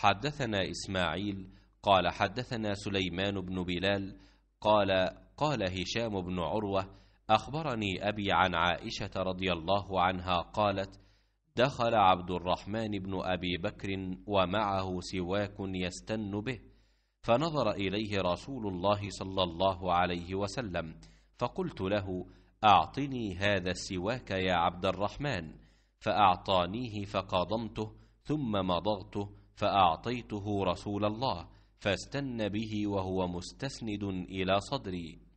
حدثنا إسماعيل قال حدثنا سليمان بن بلال قال قال هشام بن عروة أخبرني أبي عن عائشة رضي الله عنها قالت دخل عبد الرحمن بن أبي بكر ومعه سواك يستن به فنظر إليه رسول الله صلى الله عليه وسلم فقلت له أعطني هذا السواك يا عبد الرحمن فأعطانيه فقضمته ثم مضغته فأعطيته رسول الله فاستن به وهو مستسند إلى صدري